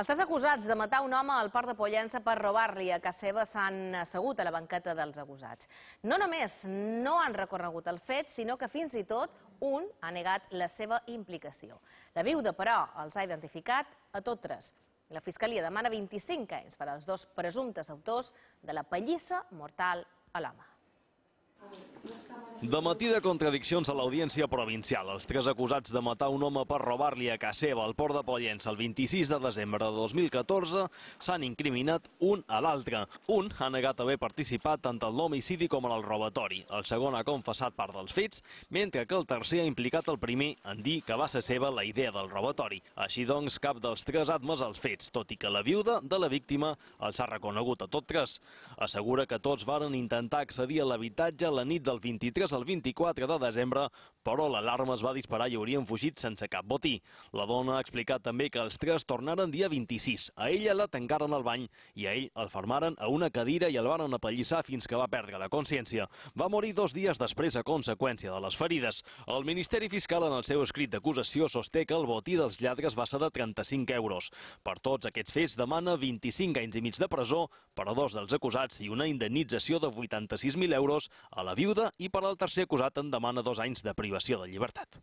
Els tres acusats de matar un home al port de Pollença per robar-li a casa seva s'han assegut a la banqueta dels acusats. No només no han recorregut el fet, sinó que fins i tot un ha negat la seva implicació. La viuda, però, els ha identificat a tot tres. La Fiscalia demana 25 anys per als dos presumptes autors de la pallissa mortal a l'home. De matí de contradiccions a l'Audiència Provincial, els tres acusats de matar un home per robar-li a casa seva al port de Pollença el 26 de desembre de 2014 s'han incriminat un a l'altre. Un ha negat haver participat tant en l'homicidi com en el robatori. El segon ha confessat part dels fets, mentre que el tercer ha implicat el primer en dir que va ser seva la idea del robatori. Així doncs, cap dels tres ha admès els fets, tot i que la viuda de la víctima els ha reconegut a tots tres. Assegura que tots varen intentar accedir a l'habitatge la nit del 23 el 24 de desembre, però l'alarma es va disparar i haurien fugit sense cap botí. La dona ha explicat també que els tres tornaren dia 26. A ella la tancaren al bany i a ell el fermaren a una cadira i el van apallissar fins que va perdre la consciència. Va morir dos dies després a conseqüència de les ferides. El Ministeri Fiscal en el seu escrit d'acusació sosté que el botí dels lladres va ser de 35 euros. Per tots aquests fets demana 25 anys i mig de presó per a dos dels acusats i una indemnització de 86.000 euros a la viuda i per al tercer acusat en demana dos anys de privació de llibertat.